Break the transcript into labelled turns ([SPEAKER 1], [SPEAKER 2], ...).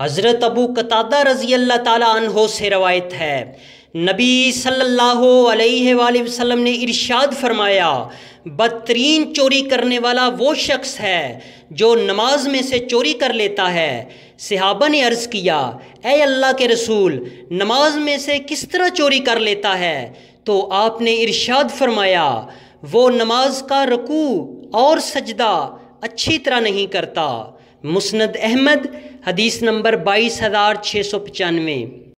[SPEAKER 1] हज़रत अबू कतादा रज़ी अल्लाह तहो से रवायत है नबी सल्लल्लाहु अलैहि वसल्लम ने इरशाद फरमाया बदतरीन चोरी करने वाला वो शख्स है जो नमाज में से चोरी कर लेता है सिहाबा ने अर्ज़ किया ए अल्लाह के रसूल नमाज में से किस तरह चोरी कर लेता है तो आपने इरशाद फरमाया वो नमाज का रकू और सजदा अच्छी तरह नहीं करता मुस्ंद अहमद हदीस नंबर बाईस हज़ार छः सौ पचानवे